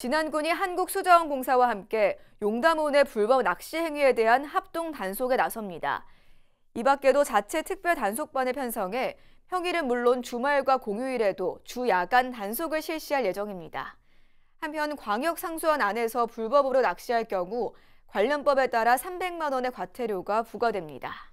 진안군이 한국수자원공사와 함께 용담원의 불법 낚시 행위에 대한 합동 단속에 나섭니다. 이 밖에도 자체 특별 단속반을 편성해 평일은 물론 주말과 공휴일에도 주야간 단속을 실시할 예정입니다. 한편 광역상수원 안에서 불법으로 낚시할 경우 관련법에 따라 300만 원의 과태료가 부과됩니다.